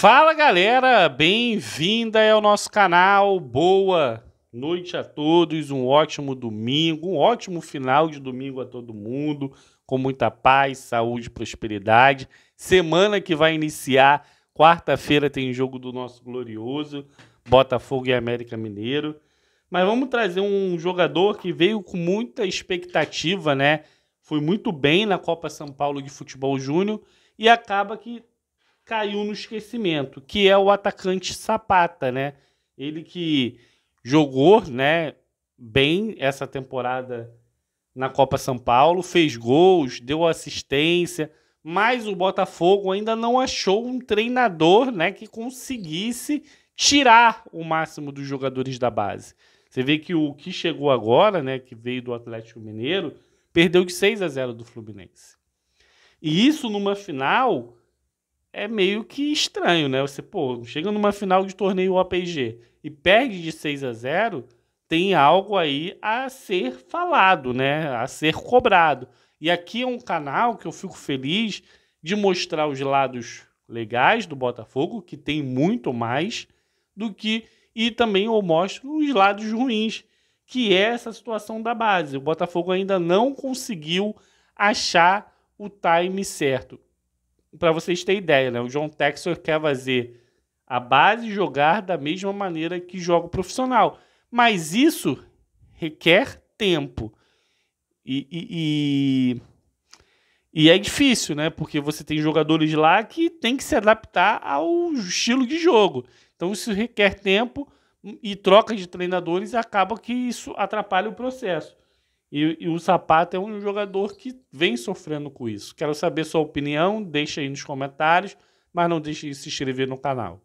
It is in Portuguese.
Fala galera, bem-vinda ao nosso canal. Boa noite a todos, um ótimo domingo, um ótimo final de domingo a todo mundo, com muita paz, saúde, prosperidade. Semana que vai iniciar, quarta-feira tem jogo do nosso glorioso Botafogo e América Mineiro. Mas vamos trazer um jogador que veio com muita expectativa, né? Foi muito bem na Copa São Paulo de Futebol Júnior e acaba que caiu no esquecimento, que é o atacante Sapata, né? Ele que jogou, né, bem essa temporada na Copa São Paulo, fez gols, deu assistência, mas o Botafogo ainda não achou um treinador, né, que conseguisse tirar o máximo dos jogadores da base. Você vê que o que chegou agora, né, que veio do Atlético Mineiro, perdeu de 6 a 0 do Fluminense. E isso numa final é meio que estranho, né? Você, pô, chega numa final de torneio OPG e perde de 6 a 0, tem algo aí a ser falado, né? A ser cobrado. E aqui é um canal que eu fico feliz de mostrar os lados legais do Botafogo, que tem muito mais do que e também eu mostro os lados ruins, que é essa situação da base. O Botafogo ainda não conseguiu achar o time certo para vocês terem ideia, né? O John Texel quer fazer a base jogar da mesma maneira que joga o profissional. Mas isso requer tempo. E, e, e, e é difícil, né? Porque você tem jogadores lá que tem que se adaptar ao estilo de jogo. Então isso requer tempo e troca de treinadores acaba que isso atrapalha o processo. E, e, o Zapata é um jogador que vem sofrendo com isso. Quero saber sua opinião, deixa aí nos comentários, mas não deixe de se inscrever no canal.